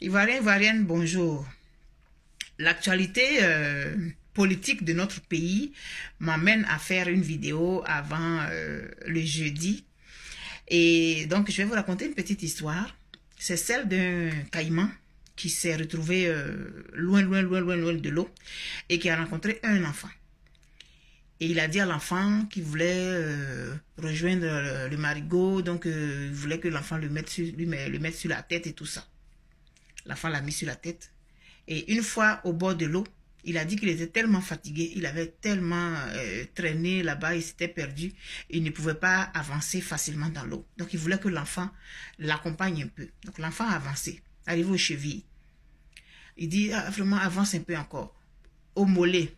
Ivoirien, Ivoirienne, bonjour. L'actualité politique de notre pays m'amène à faire une vidéo avant le jeudi. Et donc, je vais vous raconter une petite histoire. C'est celle d'un caïman qui s'est retrouvé loin, loin, loin, loin, loin de l'eau et qui a rencontré un enfant. Et il a dit à l'enfant qu'il voulait rejoindre le, marigot, donc il voulait que l'enfant le lui, le mette sur la tête et tout ça. La l'a mis sur la tête. Et une fois au bord de l'eau, il a dit qu'il était tellement fatigué, il avait tellement euh, traîné là-bas, il s'était perdu, il ne pouvait pas avancer facilement dans l'eau. Donc il voulait que l'enfant l'accompagne un peu. Donc l'enfant a avancé, arrivé aux chevilles. Il dit ah, vraiment avance un peu encore, au mollet,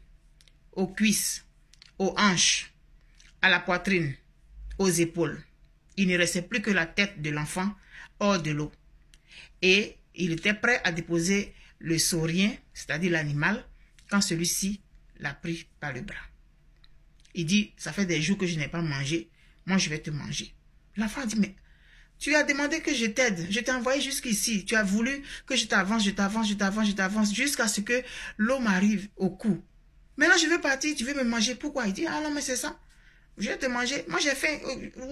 aux cuisses, aux hanches, à la poitrine, aux épaules. Il ne restait plus que la tête de l'enfant hors de l'eau. Et il était prêt à déposer le saurien, c'est-à-dire l'animal, quand celui-ci l'a pris par le bras. Il dit, ça fait des jours que je n'ai pas mangé, moi je vais te manger. La femme dit, mais tu as demandé que je t'aide, je t'ai envoyé jusqu'ici, tu as voulu que je t'avance, je t'avance, je t'avance, je t'avance, jusqu'à ce que l'eau m'arrive au cou. Maintenant je veux partir, tu veux me manger, pourquoi Il dit, ah non mais c'est ça, je vais te manger, moi j'ai faim,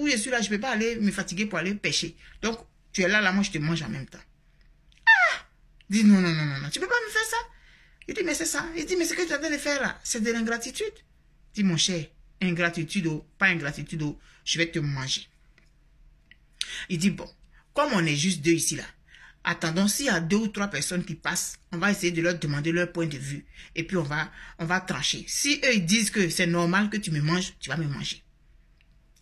où je suis là, je ne peux pas aller me fatiguer pour aller pêcher. Donc tu es là, là, moi je te mange en même temps dit non, non, non, non, tu ne peux pas me faire ça. Il dit, mais c'est ça. Il dit, mais ce que tu as de faire là, c'est de l'ingratitude. dit, mon cher, ingratitude, ou oh, pas ingratitude, ou oh, je vais te manger. Il dit, bon, comme on est juste deux ici là, attendons s'il y a deux ou trois personnes qui passent, on va essayer de leur demander leur point de vue et puis on va, on va trancher. Si eux ils disent que c'est normal que tu me manges, tu vas me manger.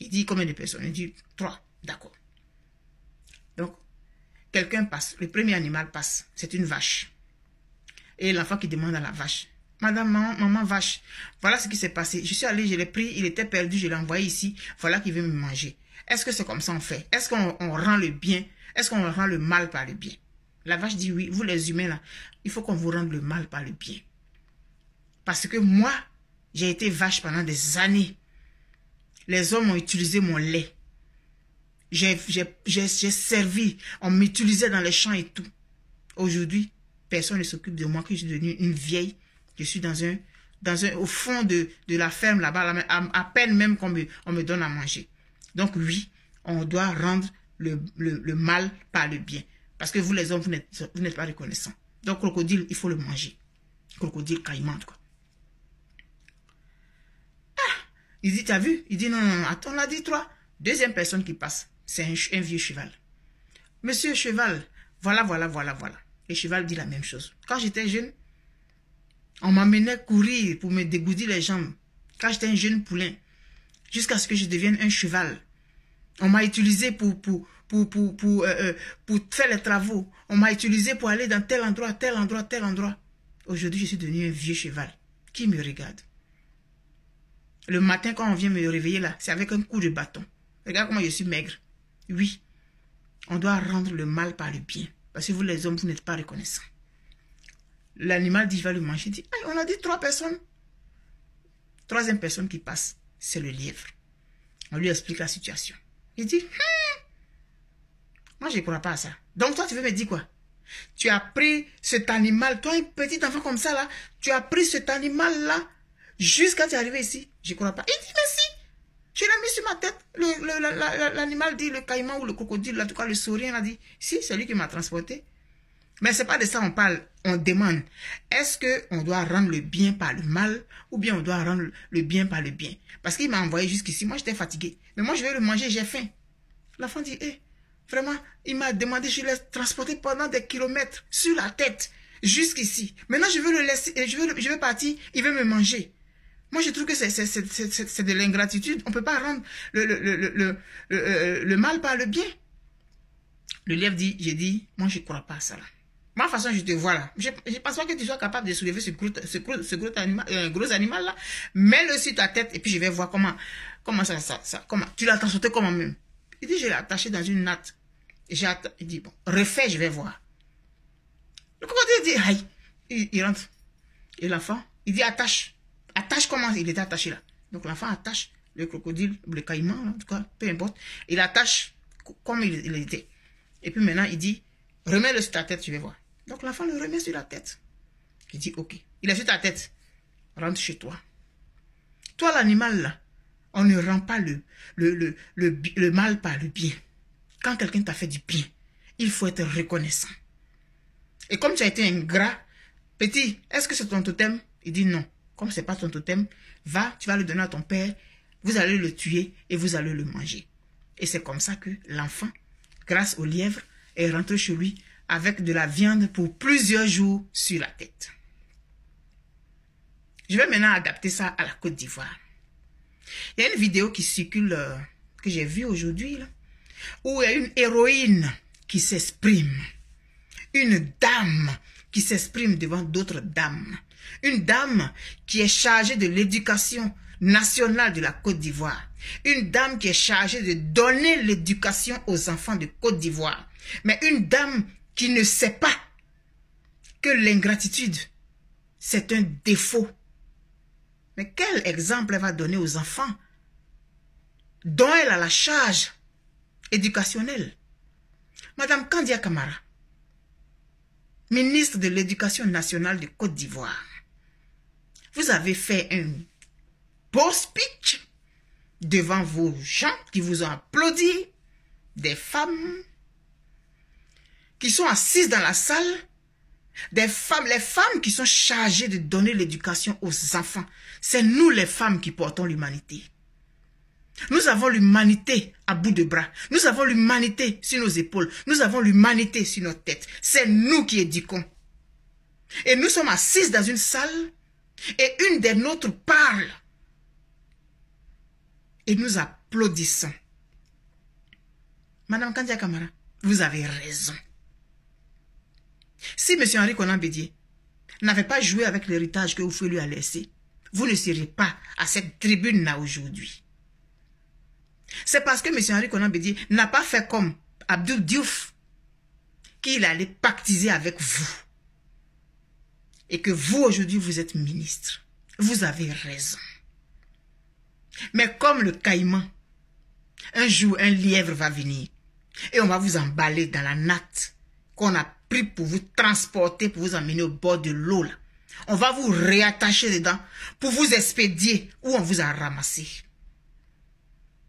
Il dit combien de personnes Il dit trois. D'accord. Quelqu'un passe, le premier animal passe, c'est une vache. Et l'enfant qui demande à la vache, Madame, maman, vache, voilà ce qui s'est passé. Je suis allé, je l'ai pris, il était perdu, je l'ai envoyé ici, voilà qu'il veut me manger. Est-ce que c'est comme ça on fait Est-ce qu'on rend le bien Est-ce qu'on rend le mal par le bien La vache dit oui, vous les humains là, il faut qu'on vous rende le mal par le bien. Parce que moi, j'ai été vache pendant des années. Les hommes ont utilisé mon lait. J'ai servi, on m'utilisait dans les champs et tout. Aujourd'hui, personne ne s'occupe de moi que je suis devenue une vieille. Je suis dans un, dans un, au fond de, de la ferme là-bas, à, peine même qu'on me, on me donne à manger. Donc oui, on doit rendre le, le, mal par le bien. Parce que vous les hommes, vous n'êtes pas reconnaissants. Donc crocodile, il faut le manger. Crocodile caïman, quoi. Ah, il dit, t'as vu Il dit, non, non, non, attends, là, dis-toi. Deuxième personne qui passe c'est un, vieux cheval. Monsieur cheval, voilà, voilà, voilà, voilà. Le cheval dit la même chose. Quand j'étais jeune, on m'amenait courir pour me dégoudir les jambes. Quand j'étais un jeune poulain, jusqu'à ce que je devienne un cheval. On m'a utilisé pour, pour, pour, pour, pour, euh, euh, pour faire les travaux. On m'a utilisé pour aller dans tel endroit, tel endroit, tel endroit. Aujourd'hui, je suis devenu un vieux cheval. Qui me regarde Le matin, quand on vient me réveiller là, c'est avec un coup de bâton. Regarde comment je suis maigre. Oui, on doit rendre le mal par le bien. Parce que vous, les hommes, vous n'êtes pas reconnaissants. L'animal dit, je vais le manger. Il dit, on a dit trois personnes. Troisième personne qui passe, c'est le lièvre. On lui explique la situation. Il dit, hum, moi, je ne crois pas à ça. Donc, toi, tu veux me dire quoi Tu as pris cet animal, toi, un petit enfant comme ça, là, tu as pris cet animal-là jusqu'à tu arrivé ici. Je ne crois pas. Il dit, mais si, je l'ai mis sur ma tête. L'animal dit, le caïman ou le crocodile, en tout cas le sourire a dit, si, c'est lui qui m'a transporté. Mais c'est pas de ça on parle. On demande, est-ce que on doit rendre le bien par le mal ou bien on doit rendre le bien par le bien Parce qu'il m'a envoyé jusqu'ici. Moi, j'étais fatigué. Mais moi, je vais le manger, j'ai faim. La dit, eh, vraiment, il m'a demandé, je l'ai transporté pendant des kilomètres sur la tête jusqu'ici. Maintenant, je veux le laisser, je veux, je veux partir, il veut me manger. Moi, je trouve que c'est de l'ingratitude. On ne peut pas rendre le, le, le, euh, mal par le bien. Le lèvre dit, j'ai dit, moi, je ne crois pas à ça. Là. Moi, de toute façon, je te vois là. Je ne pense pas que tu sois capable de soulever ce gros, ce gros, euh, gros animal là. Mets-le sur ta tête et puis je vais voir comment, comment ça, ça, ça comment. Tu l'as transporté comment même. Il dit, je l'ai attaché dans une natte. J'ai il dit, bon, refais, je vais voir. Le crocodile dit, aïe. Il, il rentre. Et l'enfant, il dit, attache attache comment il était attaché là. Donc l'enfant attache le crocodile, le caïman, en tout cas, peu importe. Il attache comme il, était. Et puis maintenant, il dit, remets-le sur ta tête, tu vas voir. Donc l'enfant le remet sur la tête. Il dit, ok, il est sur ta tête. Rentre chez toi. Toi, l'animal, là, on ne rend pas le, le, mal par le bien. Quand quelqu'un t'a fait du bien, il faut être reconnaissant. Et comme tu as été ingrat, petit, est-ce que c'est ton totem Il dit non comme c'est pas ton totem, va, tu vas le donner à ton père, vous allez le tuer et vous allez le manger. Et c'est comme ça que l'enfant, grâce au lièvre, est rentré chez lui avec de la viande pour plusieurs jours sur la tête. Je vais maintenant adapter ça à la Côte d'Ivoire. Il y a une vidéo qui circule, euh, que j'ai vue aujourd'hui, où il y a une héroïne qui s'exprime. Une dame qui s'exprime devant d'autres dames. Une dame qui est chargée de l'éducation nationale de la Côte d'Ivoire. Une dame qui est chargée de donner l'éducation aux enfants de Côte d'Ivoire. Mais une dame qui ne sait pas que l'ingratitude, c'est un défaut. Mais quel exemple elle va donner aux enfants dont elle a la charge éducationnelle Madame Kandia Kamara, ministre de l'Éducation nationale de Côte d'Ivoire, vous avez fait un beau speech devant vos gens qui vous ont applaudi, des femmes qui sont assises dans la salle, des femmes, les femmes qui sont chargées de donner l'éducation aux enfants. C'est nous les femmes qui portons l'humanité. Nous avons l'humanité à bout de bras. Nous avons l'humanité sur nos épaules. Nous avons l'humanité sur nos têtes. C'est nous qui éduquons. Et nous sommes assises dans une salle et une des nôtres parle. Et nous applaudissons. Madame Kandia Kamara, vous avez raison. Si M. Henri Conan Bédier n'avait pas joué avec l'héritage que vous lui a laissé, vous ne seriez pas à cette tribune-là aujourd'hui. C'est parce que M. Henri Conan n'a pas fait comme Abdul Diouf qu'il allait pactiser avec vous. Et que vous, aujourd'hui, vous êtes ministre. Vous avez raison. Mais comme le caïman, un jour, un lièvre va venir. Et on va vous emballer dans la natte qu'on a pris pour vous transporter, pour vous emmener au bord de l'eau. On va vous réattacher dedans pour vous expédier où on vous a ramassé.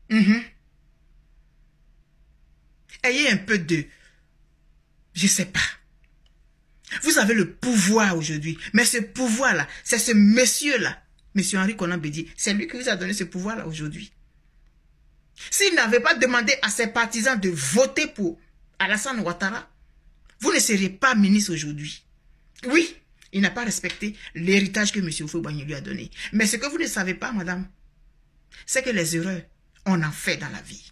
Mhm. Ayez un peu de... Je sais pas. Vous avez le pouvoir aujourd'hui. Mais ce pouvoir-là, c'est ce monsieur-là. Monsieur Henri Conan c'est lui qui vous a donné ce pouvoir-là aujourd'hui. S'il n'avait pas demandé à ses partisans de voter pour Alassane Ouattara, vous ne seriez pas ministre aujourd'hui. Oui, il n'a pas respecté l'héritage que M. Oufoubanyi lui a donné. Mais ce que vous ne savez pas, madame, c'est que les erreurs on en fait dans la vie.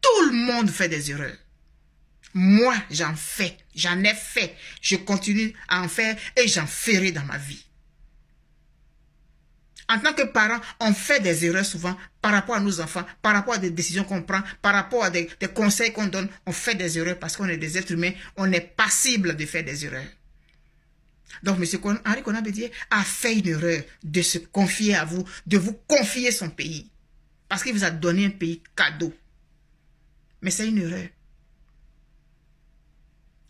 Tout le monde fait des erreurs. Moi, j'en fais, j'en ai fait, je continue à en faire et j'en ferai dans ma vie. En tant que parent, on fait des erreurs souvent par rapport à nos enfants, par rapport à des décisions qu'on prend, par rapport à des, conseils qu'on donne. On fait des erreurs parce qu'on est des êtres humains, on est passible de faire des erreurs. Donc, M. Henri Konabédier a fait une erreur de se confier à vous, de vous confier son pays. Parce qu'il vous a donné un pays cadeau. Mais c'est une erreur.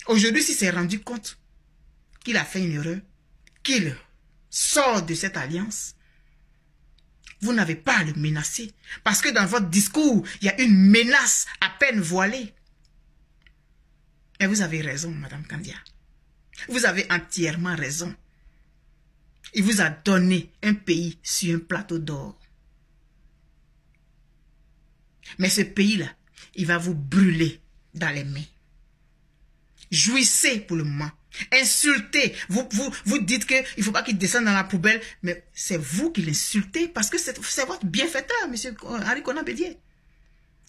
Aujourd'hui, s'il s'est rendu compte qu'il a fait une erreur, qu'il sort de cette alliance, vous n'avez pas à le menacer. Parce que dans votre discours, il y a une menace à peine voilée. Et vous avez raison, Madame Candia. Vous avez entièrement raison. Il vous a donné un pays sur un plateau d'or. Mais ce pays-là, il va vous brûler dans les mains. Jouissez pour le moment. Insultez. Vous, vous, dites qu'il ne faut pas qu'il descende dans la poubelle, mais c'est vous qui l'insultez parce que c'est votre bienfaiteur, monsieur Harry Conan Bédier.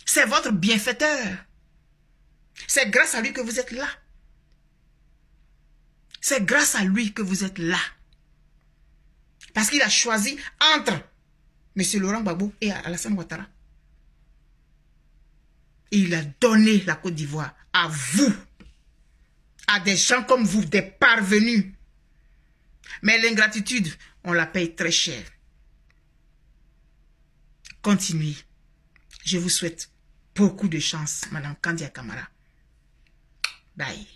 C'est votre bienfaiteur. C'est grâce à lui que vous êtes là. C'est grâce à lui que vous êtes là. Parce qu'il a choisi entre monsieur Laurent Gbagbo et Alassane Ouattara il a donné la Côte d'Ivoire à vous, à des gens comme vous, des parvenus. Mais l'ingratitude, on la paye très cher. Continuez. Je vous souhaite beaucoup de chance, Madame Kandia Kamara. Bye.